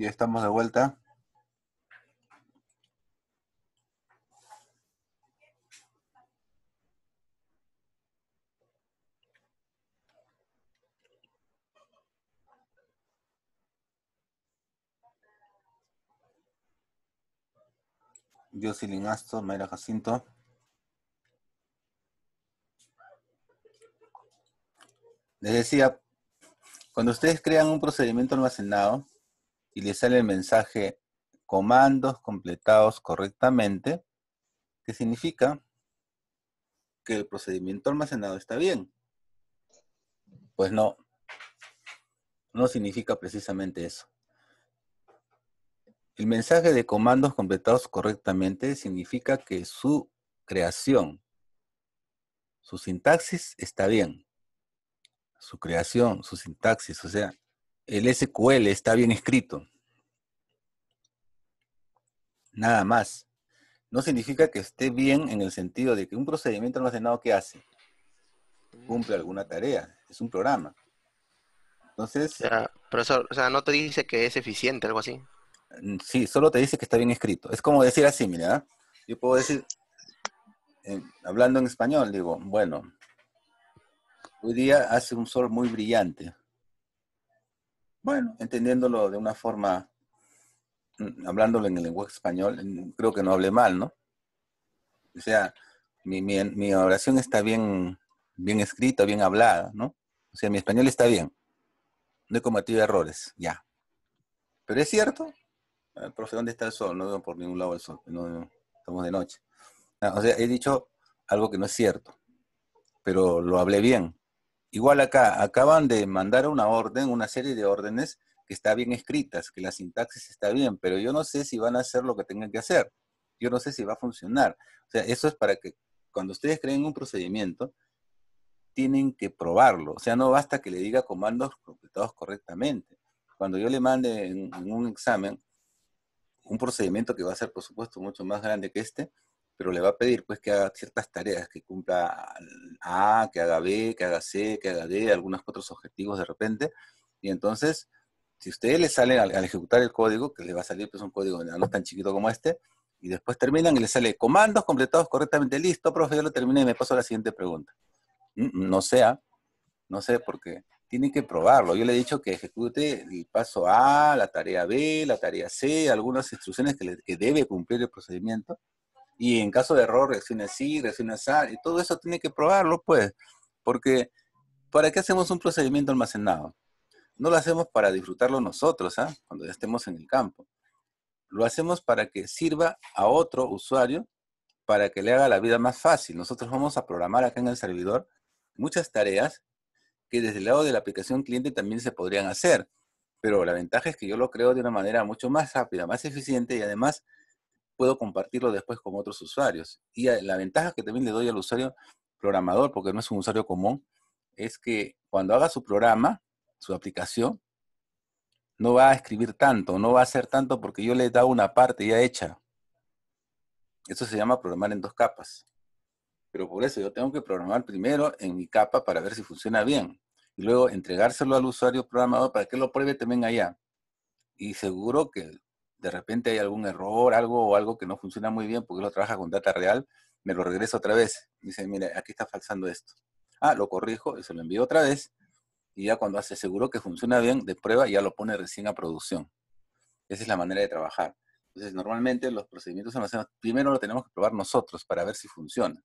Ya estamos de vuelta. soy Astor, Mayra Jacinto. Les decía, cuando ustedes crean un procedimiento almacenado, y le sale el mensaje comandos completados correctamente, que significa que el procedimiento almacenado está bien. Pues no, no significa precisamente eso. El mensaje de comandos completados correctamente significa que su creación, su sintaxis está bien. Su creación, su sintaxis, o sea, el SQL está bien escrito. Nada más. No significa que esté bien en el sentido de que un procedimiento nada que hace cumple alguna tarea, es un programa. Entonces, o profesor, o sea, no te dice que es eficiente, algo así. Mm, sí, solo te dice que está bien escrito. Es como decir así, mira, ¿ah? yo puedo decir, hablando en español, digo, bueno, hoy día hace un sol muy brillante bueno, entendiéndolo de una forma, mm, hablándolo en el lenguaje español, creo que no hablé mal, ¿no? O sea, mi, oración está bien, bien escrita, bien hablada, ¿no? O sea, mi español está bien. No he cometido errores, ya. Pero es cierto, ah, profe, ¿dónde está el sol? No veo por ningún lado el sol, estamos de noche. Ah, o sea, he dicho algo que no es cierto, pero lo hablé bien. Igual acá, acaban de mandar una orden, una serie de órdenes que está bien escritas, que la sintaxis está bien, pero yo no sé si van a hacer lo que tengan que hacer. Yo no sé si va a funcionar. O sea, eso es para que cuando ustedes creen un procedimiento, tienen que probarlo. O sea, no basta que le diga comandos completados correctamente. Cuando yo le mande en, un examen un procedimiento que va a ser, por supuesto, mucho más grande que este, pero le va a pedir pues que haga ciertas tareas, que cumpla A, que haga B, que haga C, que haga D, algunos otros objetivos de repente. Y entonces, si ustedes le salen al, ejecutar el código, que le va a salir pues un código no tan chiquito como este, y después terminan y le sale comandos completados correctamente, listo, profe, yo lo terminé y me paso a la siguiente pregunta. Mm, no sea, ¿ah? no sé, porque tiene que probarlo. Yo le he dicho que ejecute el paso A, la tarea B, la tarea C, algunas instrucciones que, que debe cumplir el procedimiento, y en caso de error, reacciones sí, reacciona sal. y todo eso tiene que probarlo, pues, porque ¿para qué hacemos un procedimiento almacenado? No lo hacemos para disfrutarlo nosotros, ¿ah? cuando ya estemos en el campo. Lo hacemos para que sirva a otro usuario, para que le haga la vida más fácil. Nosotros vamos a programar acá en el servidor muchas tareas que desde el lado de la aplicación cliente también se podrían hacer. Pero la ventaja es que yo lo creo de una manera mucho más rápida, más eficiente y además puedo compartirlo después con otros usuarios. Y eh, la ventaja que también le doy al usuario programador, porque no es un usuario común, es que cuando haga su programa, su aplicación, no va a escribir tanto, no va a hacer tanto porque yo le he dado una parte ya hecha. Eso se llama programar en dos capas. Pero por eso yo tengo que programar primero en mi capa para ver si funciona bien. Y luego entregárselo al usuario programador para que lo pruebe también allá. Y seguro que de repente hay algún error, algo o algo que no funciona muy bien porque lo trabaja con data real, me lo regreso otra vez. Dice, mire, aquí está falsando esto. Ah, lo corrijo y se lo envío otra vez. Y ya cuando se aseguró que funciona bien, de prueba, ya lo pone recién a producción. Esa es la manera de trabajar. Entonces, normalmente los procedimientos almacenados, primero lo tenemos que probar nosotros para ver si funciona.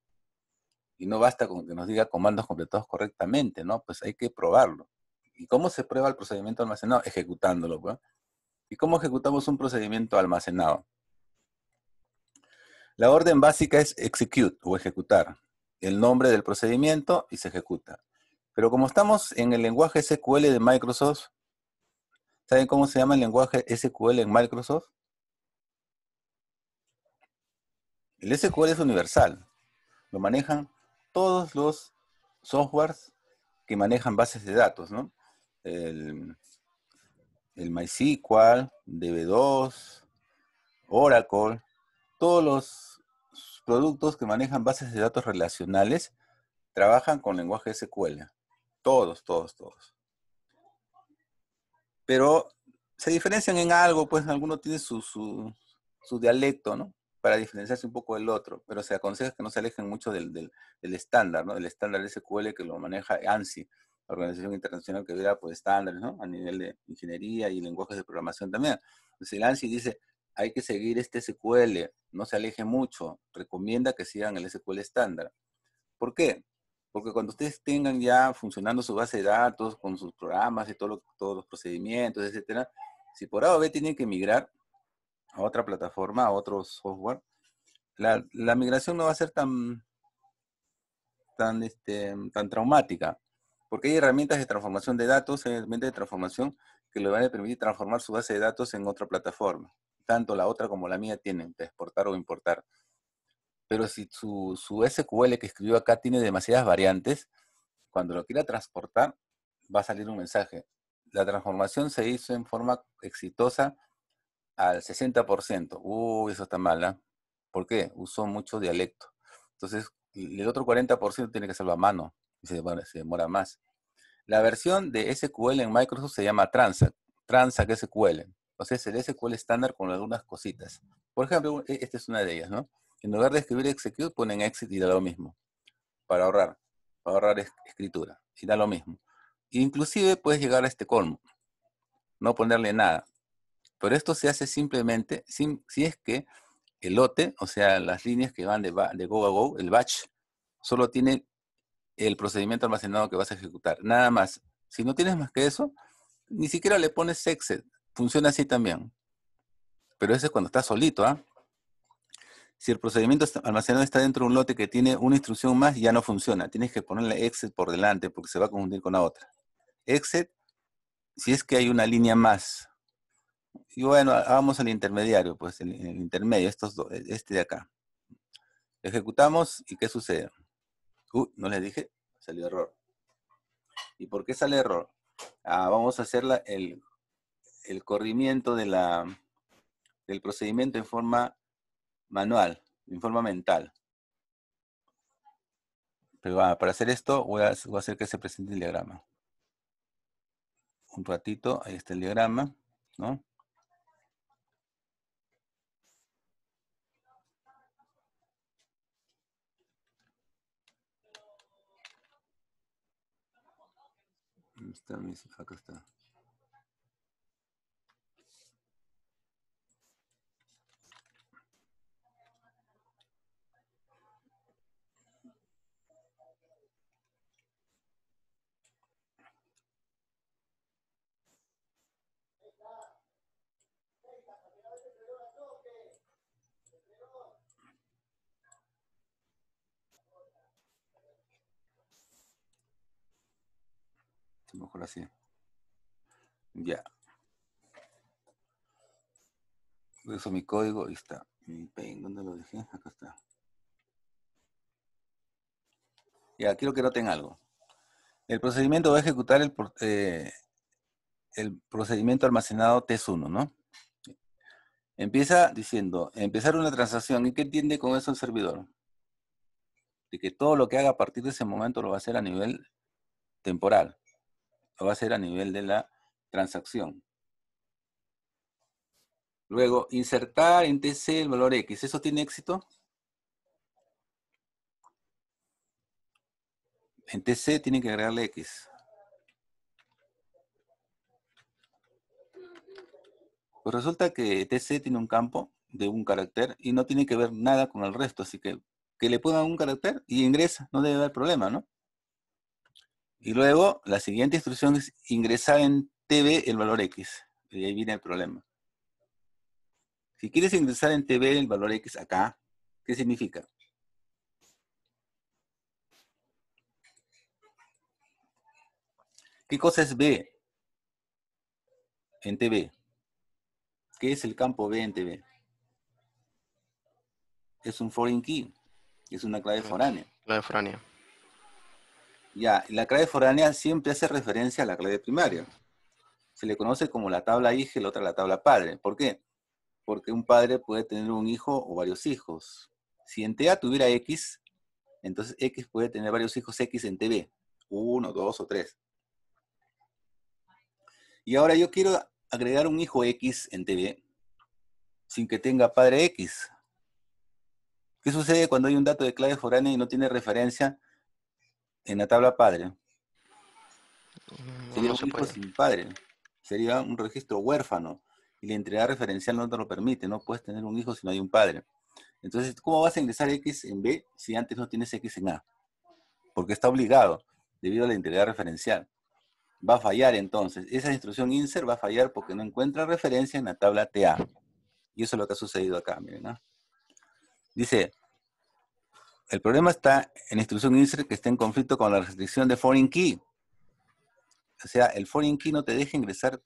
Y no basta con que nos diga comandos completados correctamente, ¿no? Pues hay que probarlo. ¿Y cómo se prueba el procedimiento almacenado? Ejecutándolo, ¿no? Pues. ¿Y cómo ejecutamos un procedimiento almacenado? La orden básica es execute o ejecutar, el nombre del procedimiento y se ejecuta. Pero como estamos en el lenguaje SQL de Microsoft, ¿saben cómo se llama el lenguaje SQL en Microsoft? El SQL es universal. Lo manejan todos los softwares que manejan bases de datos, ¿no? El, el MySQL, DB2, Oracle, todos los productos que manejan bases de datos relacionales trabajan con lenguaje SQL. Todos, todos, todos. Pero se diferencian en algo, pues alguno tiene su, dialecto, ¿no? Para diferenciarse un poco del otro, pero se aconseja que no se alejen mucho del, del estándar, ¿no? Del estándar SQL que lo maneja ANSI organización internacional que vea pues, estándares ¿no? a nivel de ingeniería y lenguajes de programación también. Entonces, el ANSI dice, hay que seguir este SQL, no se aleje mucho, recomienda que sigan el SQL estándar. ¿Por qué? Porque cuando ustedes tengan ya funcionando su base de datos con sus programas y todo todos los procedimientos, etcétera, si por A tienen que migrar a otra plataforma, a otro software, la, la migración no va a ser tan, tan, este, tan traumática porque hay herramientas de transformación de datos, herramientas de transformación que le van a permitir transformar su base de datos en otra plataforma. Tanto la otra como la mía tienen de exportar o importar. Pero si su, su SQL que escribió acá tiene demasiadas variantes, cuando lo quiera transportar, va a salir un mensaje. La transformación se hizo en forma exitosa al 60%. Uy, eso está mal, ¿eh? ¿Por qué? Usó mucho dialecto. Entonces, el otro 40% tiene que hacerlo a mano se demora, más. La versión de SQL en Microsoft se llama Transact, Transact SQL. O sea, es el SQL estándar con algunas cositas. Por ejemplo, e, esta es una de ellas, ¿no? En lugar de escribir execute, ponen exit y da lo mismo. Para ahorrar, para ahorrar escritura. Y da lo mismo. Inclusive puedes llegar a este colmo. No ponerle nada. Pero esto se hace simplemente si es que el lote, o sea, las líneas que van de, de go a go, el batch, solo tiene el procedimiento almacenado que vas a ejecutar. Nada más. Si no tienes más que eso, ni siquiera le pones exit. Funciona así también. Pero ese es cuando estás solito, ¿ah? Si el procedimiento almacenado está dentro de un lote que tiene una instrucción más, ya no funciona. Tienes que ponerle exit por delante porque se va a confundir con la otra. Exit, si es que hay una línea más. Y bueno, vamos al intermediario, pues el, el intermedio, estos dos, e-, este de acá. Ejecutamos y ¿qué sucede? no les dije, salió error. ¿Y por qué sale error? Ah, vamos a hacer el, corrimiento del procedimiento en forma manual, en forma mental. Pero ah, para hacer esto voy a, a hacer que se presente el diagrama. Un ratito, ahí está el diagrama, ¿no? está? Mis, acá está. mejor así. Ya. uso mi código, y está. Mi ¿dónde lo dejé? Acá está. Ya, quiero que noten algo. El procedimiento va a ejecutar el, eh, el procedimiento almacenado TES1, ¿no? Empieza diciendo, empezar una transacción. ¿Y qué entiende con eso el servidor? De que todo lo que haga a partir de ese momento lo va a hacer a nivel temporal va a ser a nivel de la transacción. Luego, insertar en TC el valor X. ¿Eso tiene éxito? En TC tiene que agregarle X. Pues resulta que TC tiene un campo de un carácter y no tiene que ver nada con el resto, así que que le pongan un carácter y ingresa, no debe haber problema, ¿no? Y luego la siguiente instrucción es ingresar en TV el valor X. Y ahí viene el problema. Si quieres ingresar en TV el valor X acá, ¿qué significa? ¿Qué cosa es B en TV? ¿Qué es el campo B en TV? Es un foreign key. Es una clave foránea. Clave foránea. Ya, la clave foránea siempre hace referencia a la clave primaria. Se le conoce como la tabla hija y la otra la tabla padre. ¿Por qué? Porque un padre puede tener un hijo o varios hijos. Si en TA tuviera X, entonces X puede tener varios hijos X en TB. Uno, dos o tres. Y ahora yo quiero agregar un hijo X en TB sin que tenga padre X. ¿Qué sucede cuando hay un dato de clave foránea y no tiene referencia en la tabla padre. Sería un hijo sin padre. Sería un registro huérfano. Y la integridad referencial no te lo permite. No puedes tener un hijo si no hay un padre. Entonces, ¿cómo vas a ingresar X en B si antes no tienes X en A? Porque está obligado debido a la integridad referencial. Va a fallar entonces. Esa instrucción insert va a fallar porque no encuentra referencia en la tabla TA. Y eso es lo que ha sucedido acá, miren. Dice, el problema está en la instrucción insert que está en conflicto con la restricción de foreign key. O sea, el foreign key no te deja ingresar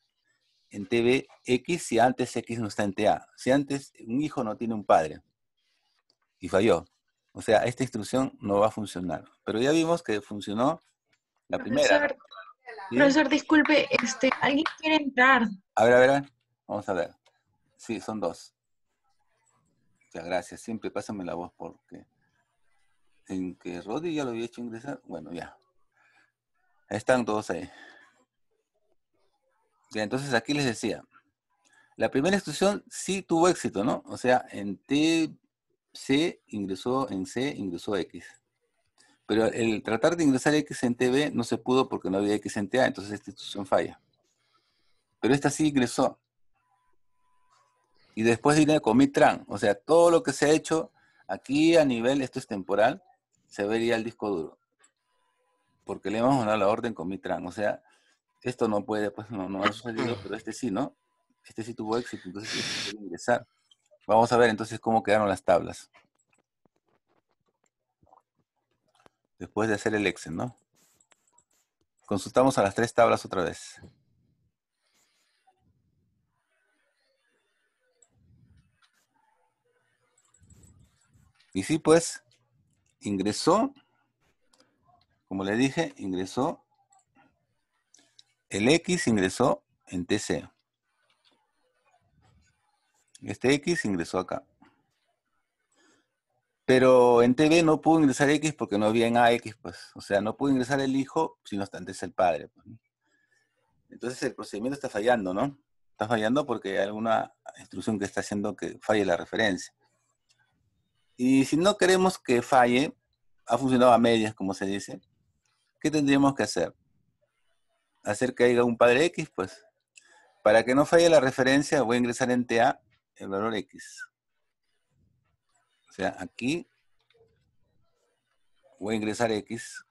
en TBX si antes X no está en TA. Si antes un hijo no tiene un padre. Y falló. O sea, esta instrucción no va a funcionar. Pero ya vimos que funcionó la primera. Profesor, disculpe, este, alguien quiere entrar. A ver, a ver, a ver. Vamos a ver. Sí, son dos. Muchas gracias. Siempre pásame la voz porque en que Rodi ya lo había hecho ingresar. Bueno, ya. Están todos ahí. Eh. Ya, entonces aquí les decía, la primera instrucción sí tuvo éxito, ¿no? O sea, en TC ingresó, en C ingresó X. Pero el tratar de ingresar X en TB no se pudo porque no había X en TA, entonces esta instrucción falla. Pero esta sí ingresó. Y después viene commit tran. O sea, todo lo que se ha hecho aquí a nivel, esto es temporal, se vería el disco duro. Porque le vamos a dar la orden con Mitran. O sea, esto no puede, pues no, no ha sucedido, pero este sí, ¿no? Este sí tuvo éxito, entonces este sí puede ingresar. Vamos a ver entonces cómo quedaron las tablas. Después de hacer el Excel, ¿no? Consultamos a las tres tablas otra vez. Y sí, pues, ingresó, como le dije, ingresó, el X ingresó en TC. Este X ingresó acá. Pero en TV no pudo ingresar X porque no había en AX, pues. O sea, no pudo ingresar el hijo sino no antes el padre. Pues, Entonces el procedimiento está fallando, ¿no? Está fallando porque hay alguna instrucción que está haciendo que falle la referencia. Y si no queremos que falle, ha funcionado a medias, como se dice, ¿qué tendríamos que hacer? Hacer que haya un padre X, pues. Para que no falle la referencia, voy a ingresar en TA el valor X. O sea, aquí voy a ingresar X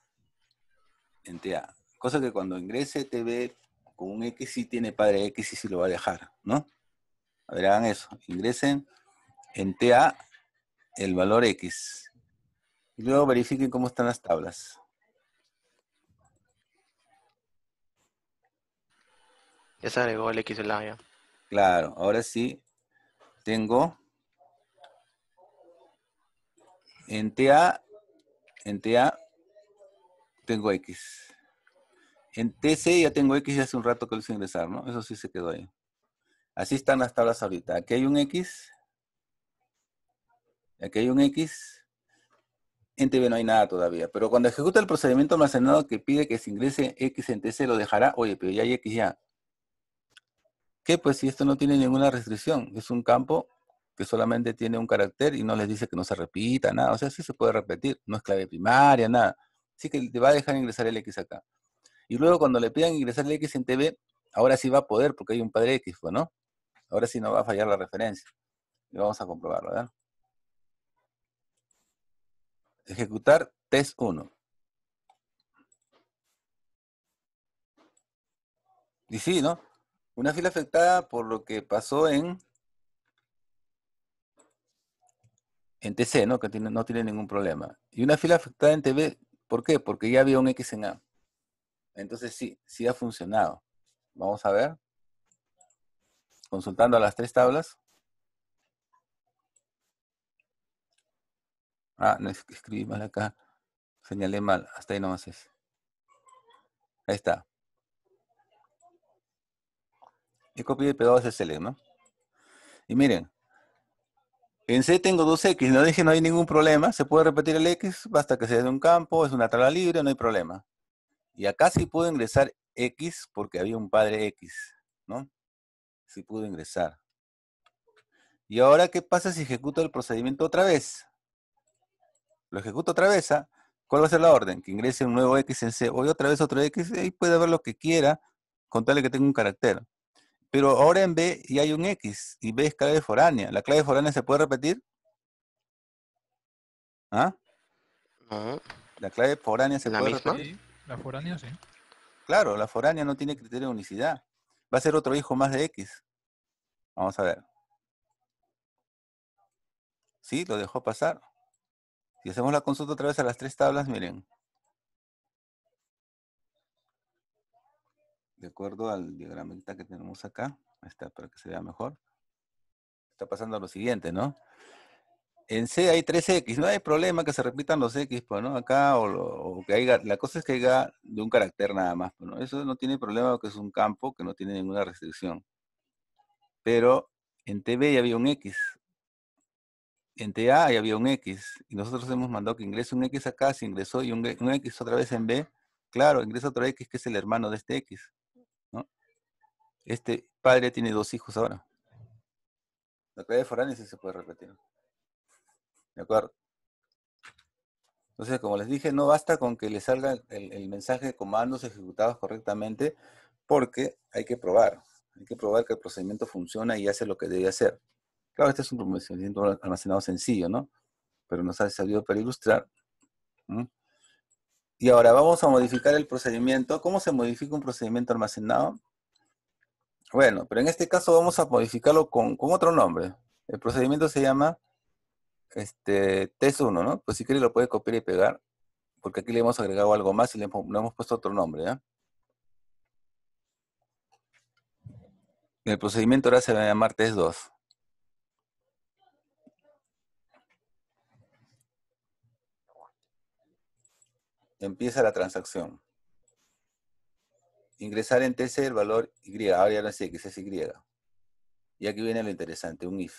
en TA. Cosa que cuando ingrese ve con un X sí tiene padre X y si lo va a dejar, ¿no? A ver, hagan eso. Ingresen en TA el valor X. Y luego verifiquen cómo están las tablas. Ya se agregó el X el la ya. Claro, ahora sí tengo en TA, en TA tengo X. En TC ya tengo X y hace un rato que lo hice ingresar, ¿no? Eso sí se quedó ahí. Así están las tablas ahorita. Aquí hay un X, Aquí hay un X. En TV no hay nada todavía. Pero cuando ejecuta el procedimiento almacenado que pide que se ingrese X en TC, lo dejará. Oye, pero ya hay X ya. ¿Qué? Pues si esto no tiene ninguna restricción. Es un campo que solamente tiene un carácter y no les dice que no se repita, nada. O sea, sí se puede repetir. No es clave primaria, nada. Así que te va a dejar ingresar el X acá. Y luego cuando le pidan ingresar el X en TV, ahora sí va a poder porque hay un padre X, pues, ¿no? Ahora sí no va a fallar la referencia. Y vamos a comprobarlo, ¿verdad? Ejecutar test 1. Y sí, ¿no? Una fila afectada por lo que pasó en en TC, ¿no? Que tiene, no tiene ningún problema. Y una fila afectada en TB, ¿por qué? Porque ya había un X en A. Entonces sí, sí ha funcionado. Vamos a ver. Consultando a las tres tablas. Ah, no, escribí mal acá. Señalé mal. Hasta ahí nomás es. Ahí está. He copiado y pegado ese select, ¿no? Y miren, en C tengo dos X, no dije no hay ningún problema, se puede repetir el X, basta que sea de un campo, es una tabla libre, no hay problema. Y acá sí puedo ingresar X porque había un padre X, ¿no? Sí pudo ingresar. Y ahora, ¿qué pasa si ejecuto el procedimiento otra vez? lo ejecuto otra vez, ¿ah? ¿cuál va a ser la orden? Que ingrese un nuevo X en C, o otra vez otro X, y puede haber lo que quiera, con tal de que tenga un carácter. Pero ahora en B ya hay un X, y B es clave foránea. ¿La clave foránea se puede repetir? ¿Ah? ¿La clave foránea se puede repetir? Sí, la foránea sí. Claro, la foránea no tiene criterio de unicidad. Va a ser otro hijo más de X. Vamos a ver. Sí, lo dejó pasar. Si hacemos la consulta otra vez a las tres tablas, miren. De acuerdo al diagramita que tenemos acá, Ahí está para que se vea mejor. Está pasando lo siguiente, ¿no? En C hay 3X, no hay problema que se repitan los X, pues, ¿no? Acá, o, que haya, la cosa es que haya de un carácter nada más, pues, Eso no tiene problema porque es un campo que no tiene ninguna restricción. Pero en TB ya había un X, en TA había un X, y nosotros hemos mandado que ingrese un X acá, se ingresó, y un, X e, otra vez en B, claro, ingresa otro X que es el hermano de este X. Este padre tiene dos hijos ahora. La clave y sí se puede repetir. ¿De acuerdo? Entonces, como les dije, no basta con que le salga el, el mensaje de comandos ejecutados correctamente, porque hay que probar. Hay que probar que el procedimiento funciona y hace lo que debe hacer. Claro, este es un procedimiento almacenado sencillo, ¿no? Pero nos ha servido para ilustrar. Y ahora vamos a modificar el procedimiento. ¿Cómo se modifica un procedimiento almacenado? Bueno, pero en este caso vamos a modificarlo con, otro nombre. El procedimiento se llama este, test 1, ¿no? Pues si quiere lo puede copiar y pegar, porque aquí le hemos agregado algo más y le hemos, puesto otro nombre, ¿ya? El procedimiento ahora se va a llamar test 2. empieza la transacción. Ingresar en TC el valor Y. Ahora ya no sé qué es Y. Y aquí viene lo interesante, un if.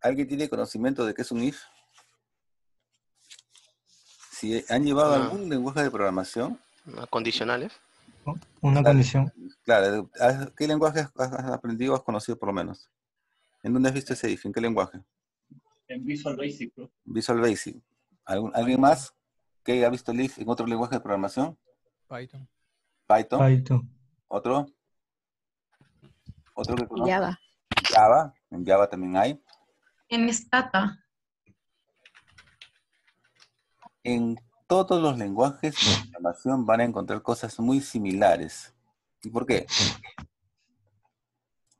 ¿Alguien tiene conocimiento de qué es un if? Si han llevado ah. algún lenguaje de programación. Condicionales. Una condición. Claro, ah, ¿qué lenguaje has aprendido o has conocido por lo menos? ¿En dónde has visto ese if? ¿En qué lenguaje? En Visual Basic. Visual Basic. ¿Algún, ¿Alguien más? ¿Qué ha visto Leaf en otro lenguaje de programación? Python. Python. Python. ¿Otro? ¿Otro que conozco. Java. Java. En Java también hay. En Stata. En todos los lenguajes de programación van a encontrar cosas muy similares. ¿Y por qué?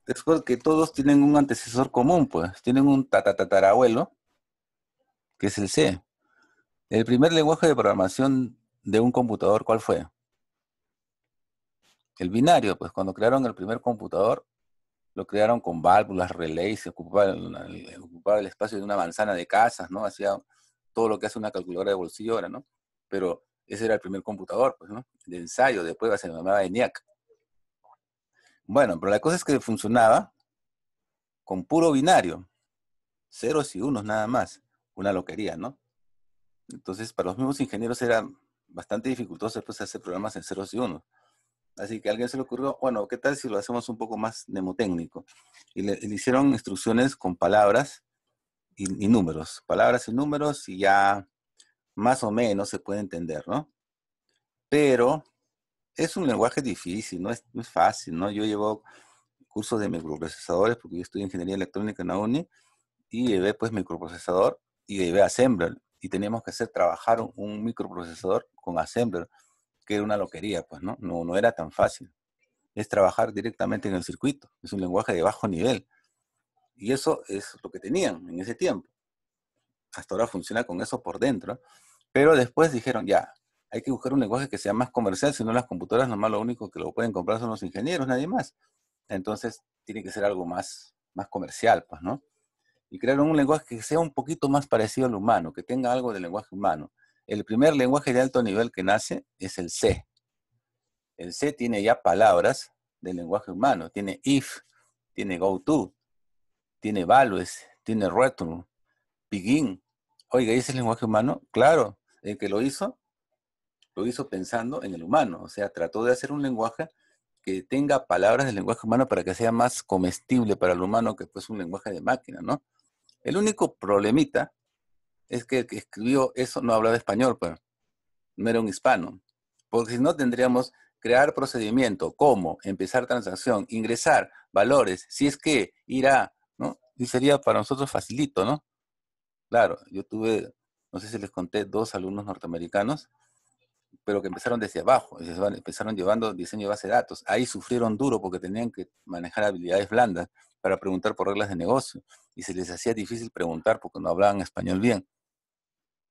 Es porque todos tienen un antecesor común, pues. Tienen un tatatatarabuelo, que es el C. ¿El primer lenguaje de programación de un computador cuál fue? El binario, pues cuando crearon el primer computador, lo crearon con válvulas, relays, se ocupaba, el espacio de una manzana de casas, ¿no? Hacía todo lo que hace una calculadora de bolsillo ahora, ¿no? Pero ese era el primer computador, pues, ¿no? De ensayo, de prueba, se llamaba ENIAC. Bueno, pero la cosa es que funcionaba con puro binario, ceros y unos nada más, una loquería, ¿no? Entonces, para los mismos ingenieros era bastante dificultoso después pues, hacer programas en ceros y unos. Así que a alguien se le ocurrió, bueno, ¿qué tal si lo hacemos un poco más mnemotécnico? Y le, hicieron instrucciones con palabras y, números, palabras y números, y ya más o menos se puede entender, ¿no? Pero es un lenguaje difícil, no es, fácil, ¿no? Yo llevo cursos de microprocesadores porque yo estudié ingeniería electrónica en la UNI y llevé pues microprocesador y llevé Assembler y teníamos que hacer trabajar un, microprocesador con Assembler, que era una loquería, pues, ¿no? ¿no? era tan fácil. Es trabajar directamente en el circuito, es un lenguaje de bajo nivel. Y eso es lo que tenían en ese tiempo. Hasta ahora funciona con eso por dentro. Pero después dijeron, ya, hay que buscar un lenguaje que sea más comercial, si no las computadoras nomás lo único que lo pueden comprar son los ingenieros, nadie más. Entonces tiene que ser algo más, más comercial, pues, ¿no? y crearon un lenguaje que sea un poquito más parecido al humano, que tenga algo del lenguaje humano. El primer lenguaje de alto nivel que nace es el C. El C tiene ya palabras del lenguaje humano, tiene if, tiene go to, tiene values, tiene return, begin. Oiga, ese es el lenguaje humano? Claro, el que lo hizo, lo hizo pensando en el humano, o sea, trató de hacer un lenguaje que tenga palabras del lenguaje humano para que sea más comestible para el humano que pues un lenguaje de máquina, ¿no? El único problemita es que el que escribió eso no hablaba español, pues. No era un hispano. Porque si no tendríamos crear procedimiento, cómo, empezar transacción, ingresar valores, si es que irá, ¿no? Y sería para nosotros facilito, ¿no? Claro, yo tuve, no sé si les conté, dos alumnos norteamericanos pero que empezaron desde abajo, empezaron llevando diseño de base de datos. Ahí sufrieron duro porque tenían que manejar habilidades blandas para preguntar por reglas de negocio y se les hacía difícil preguntar porque no hablaban español bien.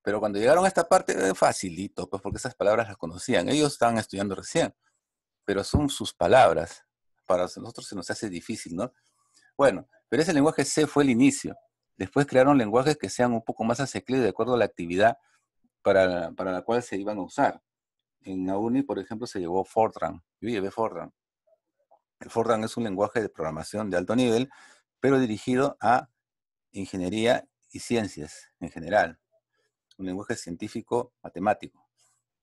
Pero cuando llegaron a esta parte, eh, facilito, pues porque esas palabras las conocían. Ellos estaban estudiando recién, pero son sus palabras. Para nosotros se nos hace difícil, ¿no? Bueno, pero ese lenguaje C fue el inicio. Después crearon lenguajes que sean un poco más asequibles de acuerdo a la actividad para la cual se iban a usar en UNI, por ejemplo, se llevó Fortran. Yo llevé Fortran. El Fortran es un lenguaje de programación de alto nivel, pero dirigido a ingeniería y ciencias en general. Un lenguaje científico matemático.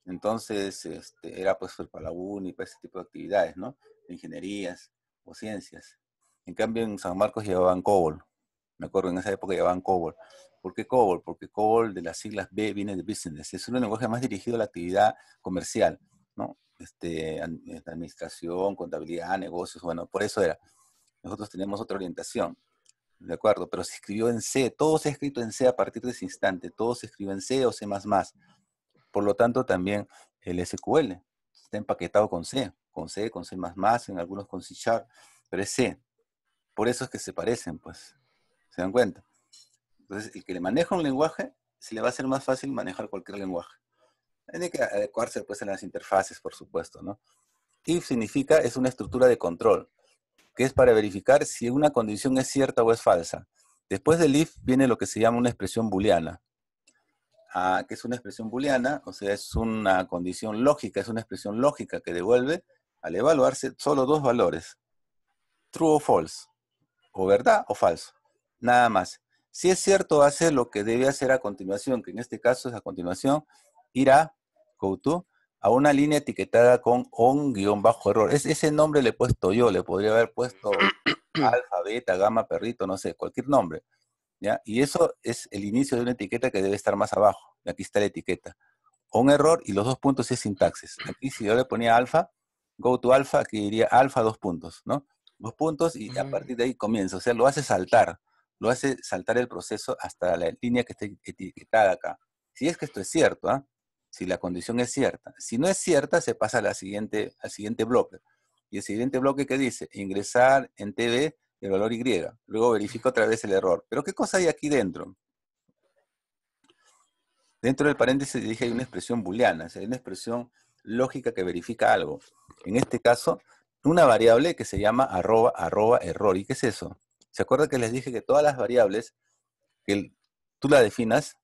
Entonces, este, era pues para la UNI, para ese tipo de actividades, ¿no? ingenierías o ciencias. En cambio, en San Marcos llevaban COBOL, me acuerdo, en esa época llevaban COBOL. ¿Por qué COBOL? Porque COBOL de las siglas B viene de Business. Es un lenguaje más dirigido a la actividad comercial, ¿no? Este, este administración, contabilidad, negocios, bueno, por eso era. Nosotros tenemos otra orientación, ¿de acuerdo? Pero se escribió en C, todo se ha escrito en C a partir de ese instante, todo se escribe en C o C++. Por lo tanto, también el SQL está empaquetado con C, con C, con C++, en algunos con C Sharp, pero es C. Por eso es que se parecen, pues. ¿Se dan cuenta? Entonces, el que le maneja un lenguaje, se le va a hacer más fácil manejar cualquier lenguaje. Tiene que adecuarse pues a las interfaces, por supuesto, ¿no? If significa, es una estructura de control, que es para verificar si una condición es cierta o es falsa. Después del if viene lo que se llama una expresión booleana, ah, que es una expresión booleana, o sea, es una condición lógica, es una expresión lógica que devuelve al evaluarse solo dos valores, true o false, o verdad o falso nada más. Si es cierto, hace lo que debe hacer a continuación, que en este caso es a continuación irá go to, a una línea etiquetada con on-error. Es, ese nombre le he puesto yo, le podría haber puesto alfa, beta, gamma, perrito, no sé, cualquier nombre. Y eso es el inicio de una etiqueta que debe estar más abajo. Aquí está la etiqueta. Un error y los dos puntos es sintaxis. Aquí si yo le ponía alfa, go to alfa, aquí diría alfa dos puntos, ¿no? Dos puntos y a partir de ahí comienza. O sea, lo hace saltar lo hace saltar el proceso hasta la línea que está etiquetada acá. Si es que esto es cierto, ¿ah? si la condición es cierta. Si no es cierta, se pasa a la siguiente, al siguiente bloque. Y el siguiente bloque que dice, ingresar en TV el valor Y. Luego verifica otra vez el error. Pero ¿qué cosa hay aquí dentro? Dentro del paréntesis dije hay una expresión booleana, hay una expresión lógica que verifica algo. En este caso, una variable que se llama arroba, arroba, error. ¿Y qué es eso? ¿Se acuerdan que les dije que todas las variables que tú la definas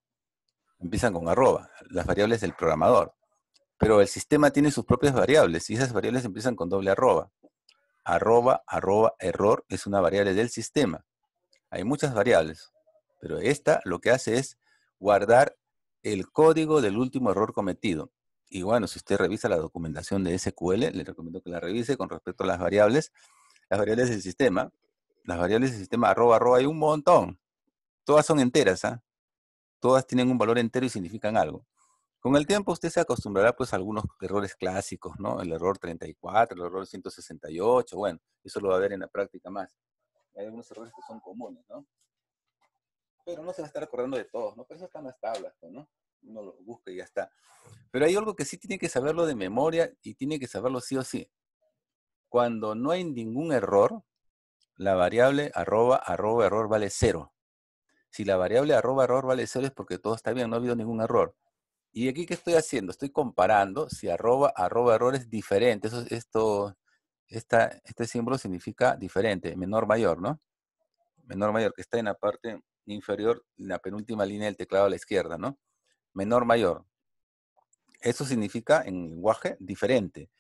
empiezan con arroba, las variables del programador? Pero el sistema tiene sus propias variables y esas variables empiezan con doble arroba. Arroba, arroba, error es una variable del sistema. Hay muchas variables, pero esta lo que hace es guardar el código del último error cometido. Y bueno, si usted revisa la documentación de SQL, le recomiendo que la revise con respecto a las variables, las variables del sistema, las variables del sistema arroba arroba hay un montón. Todas son enteras, ¿ah? Todas tienen un valor entero y significan algo. Con el tiempo usted se acostumbrará pues a algunos errores clásicos, ¿no? El error 34, el error 168, bueno, eso lo va a ver en la práctica más. Hay algunos errores que son comunes, ¿no? Pero no se va a estar acordando de todos, ¿no? Por eso están las tablas, pues, ¿no? Uno lo busca y ya está. Pero hay algo que sí tiene que saberlo de memoria y tiene que saberlo sí o sí. Cuando no hay ningún error, la variable arroba, arroba, error vale cero. Si la variable arroba, error vale cero es porque todo está bien, no ha habido ningún error. ¿Y aquí qué estoy haciendo? Estoy comparando si arroba, arroba, error es diferente. esto, este símbolo significa diferente, menor, mayor, ¿no? Menor, mayor, que está en la parte inferior, en la penúltima línea del teclado a la izquierda, ¿no? Menor, mayor. Eso significa en lenguaje diferente.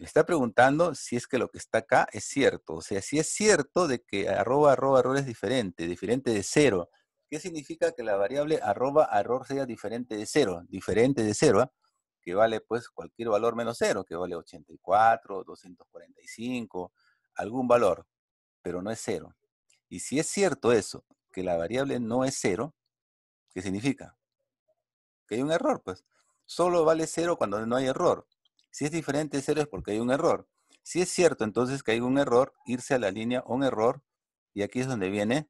Me está preguntando si es que lo que está acá es cierto. O sea, si es cierto de que arroba, arroba, error es diferente, diferente de cero. ¿Qué significa que la variable arroba, error sea diferente de cero? Diferente de cero, ¿ah? que vale pues cualquier valor menos cero, que vale 84, 245, algún valor, pero no es cero. Y si es cierto eso, que la variable no es cero, ¿qué significa? Que hay un error, pues. Solo vale cero cuando no hay error. Si es diferente cero es porque hay un error. Si es cierto entonces que hay un error, irse a la línea un error, y aquí es donde viene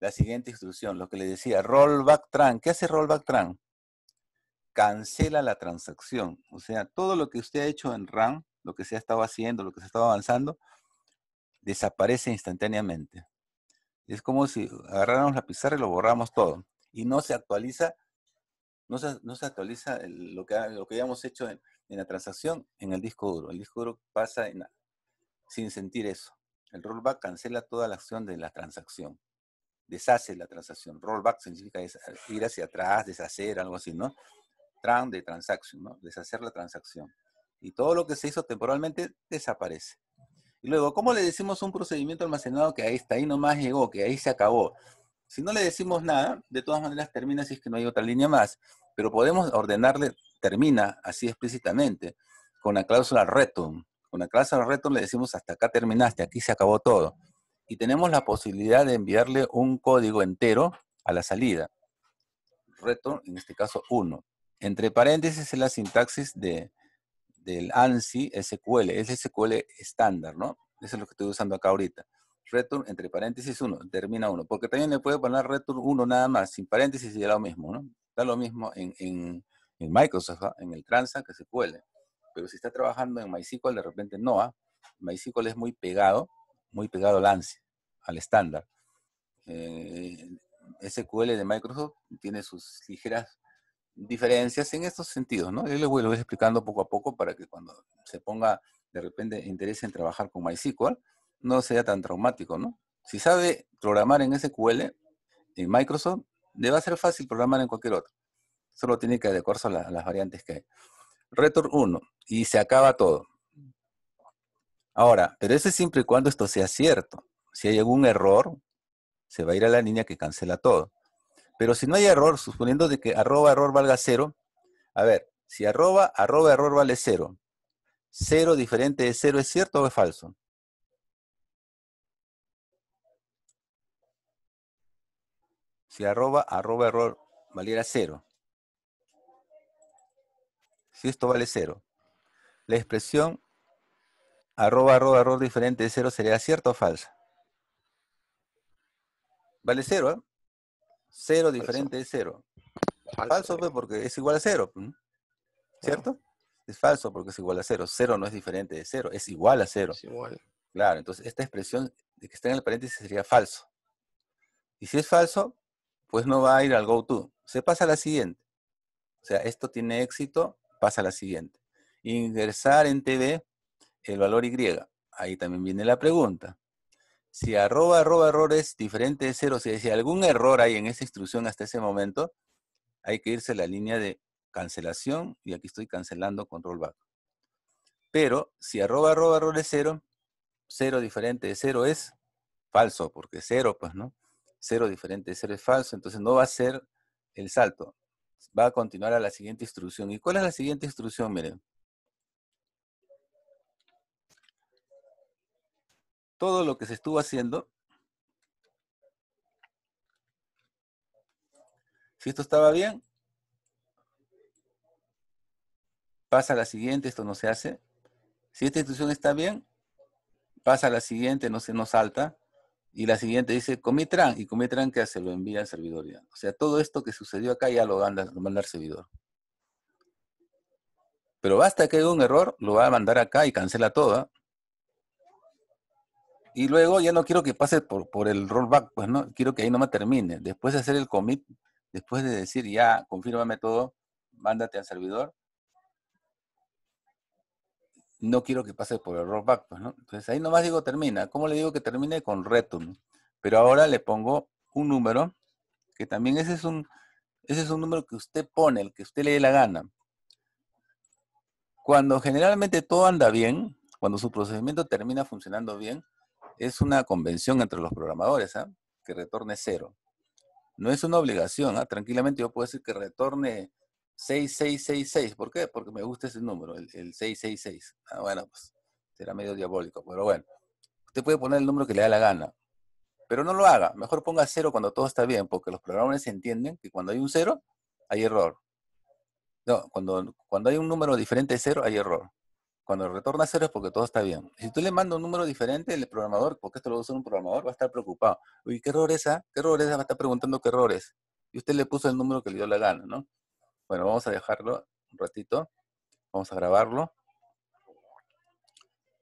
la siguiente instrucción, lo que le decía, rollback tran. ¿Qué hace rollback tran? Cancela la transacción. O sea, todo lo que usted ha hecho en RAM, lo que se ha estado haciendo, lo que se ha estado avanzando, desaparece instantáneamente. Es como si agarráramos la pizarra y lo borramos todo. Y no se actualiza no se, actualiza lo, que, lo que habíamos hecho en, la transacción en el disco duro. El disco duro pasa sin sentir eso. El rollback cancela toda la acción de la transacción. Deshace la transacción. Rollback significa ir hacia atrás, deshacer, algo así, ¿no? Tran de transacción, ¿no? Deshacer la transacción. Y todo lo que se hizo temporalmente desaparece. Y luego, ¿cómo le decimos un procedimiento almacenado que ahí está, ahí nomás llegó, que ahí se acabó? Si no le decimos nada, de todas maneras termina si es que no hay otra línea más, pero podemos ordenarle, termina así explícitamente, con la cláusula RETURN. Con la cláusula RETURN le decimos hasta acá terminaste, aquí se acabó todo. Y tenemos la posibilidad de enviarle un código entero a la salida. Return, en este caso 1. Entre paréntesis es la sintaxis de, del ANSI SQL, es SQL estándar, ¿no? Eso es lo que estoy usando acá ahorita return entre paréntesis 1, termina 1, porque también le puede poner return 1 nada más, sin paréntesis y da lo mismo, ¿no? Da lo mismo en, en, Microsoft, ¿ah? en el transa que se cuele. Pero si está trabajando en MySQL, de repente no, ¿ah? MySQL es muy pegado, muy pegado al ANSI, al estándar. Eh, SQL de Microsoft tiene sus ligeras diferencias en estos sentidos, ¿no? Yo les voy, a ir explicando poco a poco para que cuando se ponga de repente interés en trabajar con MySQL, no sea tan traumático, ¿no? Si sabe programar en SQL, en Microsoft, le va a ser fácil programar en cualquier otro. Solo tiene que adecuarse a, a las variantes que hay. Return 1 y se acaba todo. Ahora, pero ese es siempre y cuando esto sea cierto. Si hay algún error, se va a ir a la línea que cancela todo. Pero si no hay error, suponiendo de que arroba error valga cero, a ver, si arroba, arroba error vale cero, cero diferente de cero, ¿es cierto o es falso? Si arroba, arroba error valiera cero. Si esto vale cero. La expresión arroba, arroba, error diferente de cero sería cierto o falsa. Vale cero, ¿eh? Cero diferente de cero. Falso, pues, porque es igual a cero. ¿Cierto? Es falso porque es igual a cero. Cero no es diferente de cero, es igual a cero. Es igual. Claro, entonces esta expresión de que está en el paréntesis sería falso. Y si es falso, pues no va a ir al go-to. Se pasa a la siguiente. O sea, esto tiene éxito, pasa a la siguiente. Ingresar en TV el valor Y. Ahí también viene la pregunta. Si arroba, arroba, error es diferente de cero, si, hay algún error hay en esa instrucción hasta ese momento, hay que irse a la línea de cancelación y aquí estoy cancelando control back. Pero si arroba, arroba, error es cero, cero diferente de cero es falso, porque cero, pues, ¿no? cero diferente, cero es falso, entonces no va a ser el salto. Va a continuar a la siguiente instrucción. ¿Y cuál es la siguiente instrucción? Miren. Todo lo que se estuvo haciendo, si esto estaba bien, pasa a la siguiente, esto no se hace. Si esta instrucción está bien, pasa a la siguiente, no se nos salta. Y la siguiente dice, Comitran, y Comitran que se lo envía al servidor ya. O sea, todo esto que sucedió acá ya lo manda, al servidor. Pero basta que haya un error, lo va a mandar acá y cancela todo. ¿ah? Y luego ya no quiero que pase por, por el rollback, pues no, quiero que ahí me termine. Después de hacer el commit, después de decir ya, confírmame todo, mándate al servidor, no quiero que pase por el rollback, pues, ¿no? Entonces ahí nomás digo termina. ¿Cómo le digo que termine? Con retum. Pero ahora le pongo un número, que también ese es un, ese es un número que usted pone, el que usted le dé la gana. Cuando generalmente todo anda bien, cuando su procedimiento termina funcionando bien, es una convención entre los programadores, ¿ah? que retorne cero. No es una obligación, ¿ah? tranquilamente yo puedo decir que retorne 6666. ¿Por qué? Porque me gusta ese número, el, 666. Ah, bueno, pues será medio diabólico, pero bueno. Usted puede poner el número que le da la gana, pero no lo haga. Mejor ponga cero cuando todo está bien, porque los programadores entienden que cuando hay un cero, hay error. No, cuando, cuando hay un número diferente de cero, hay error. Cuando retorna cero es porque todo está bien. Si tú le manda un número diferente, el programador, porque esto lo usa un programador, va a estar preocupado. Uy, ¿qué error es esa? Ah? ¿Qué error esa? Va a estar preguntando qué error es. Y usted le puso el número que le dio la gana, ¿no? Bueno, vamos a dejarlo un ratito. Vamos a grabarlo.